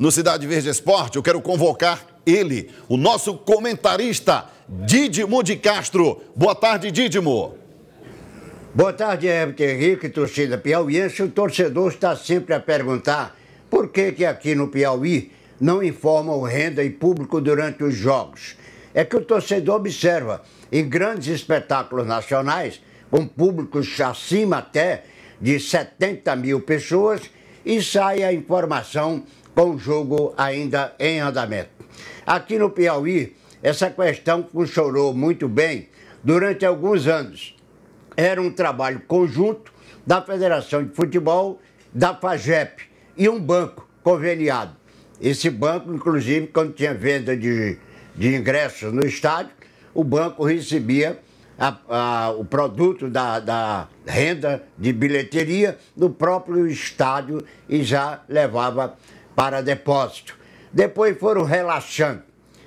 no Cidade Verde Esporte, eu quero convocar ele, o nosso comentarista, Didimo de Castro. Boa tarde, Didimo. Boa tarde, Herbert Henrique, torcida piauiense. O torcedor está sempre a perguntar por que, que aqui no Piauí não informam renda e público durante os jogos. É que o torcedor observa em grandes espetáculos nacionais, com públicos acima até de 70 mil pessoas, e sai a informação com o jogo ainda em andamento. Aqui no Piauí, essa questão funcionou muito bem durante alguns anos. Era um trabalho conjunto da Federação de Futebol, da FAGEP e um banco conveniado. Esse banco, inclusive, quando tinha venda de, de ingressos no estádio, o banco recebia a, a, o produto da, da, renda de bilheteria no próprio estádio e já levava para depósito. Depois foram relaxando,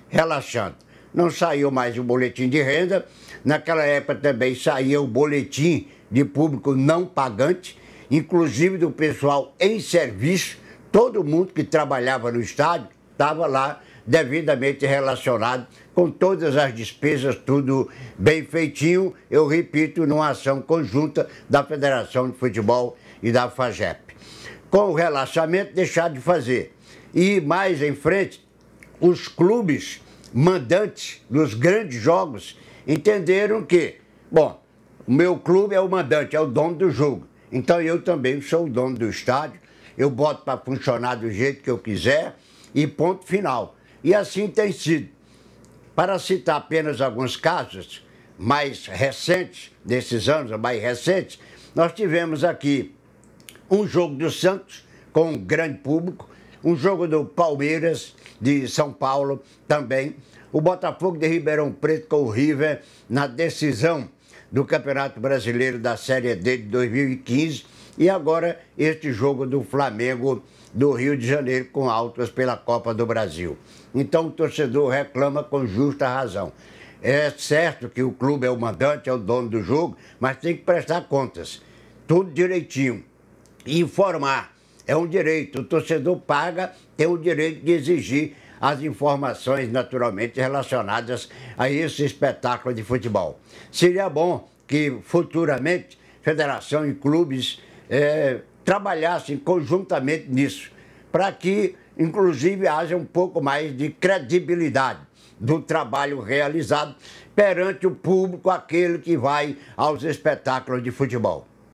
relaxando. Não saiu mais o boletim de renda. Naquela época também saía o boletim de público não pagante, inclusive do pessoal em serviço. Todo mundo que trabalhava no estádio estava lá devidamente relacionado com todas as despesas, tudo bem feitinho, eu repito, numa ação conjunta da Federação de Futebol e da FAGEP com o relaxamento, deixar de fazer. E mais em frente, os clubes mandantes dos grandes jogos entenderam que, bom, o meu clube é o mandante, é o dono do jogo. Então eu também sou o dono do estádio, eu boto para funcionar do jeito que eu quiser e ponto final. E assim tem sido. Para citar apenas alguns casos mais recentes, desses anos mais recentes, nós tivemos aqui um jogo do Santos com um grande público, um jogo do Palmeiras de São Paulo também, o Botafogo de Ribeirão Preto com o River na decisão do Campeonato Brasileiro da Série D de 2015 e agora este jogo do Flamengo do Rio de Janeiro com altas pela Copa do Brasil. Então o torcedor reclama com justa razão. É certo que o clube é o mandante, é o dono do jogo, mas tem que prestar contas. Tudo direitinho informar. É um direito. O torcedor paga, tem o direito de exigir as informações naturalmente relacionadas a esse espetáculo de futebol. Seria bom que futuramente federação e clubes é, trabalhassem conjuntamente nisso, para que, inclusive, haja um pouco mais de credibilidade do trabalho realizado perante o público, aquele que vai aos espetáculos de futebol.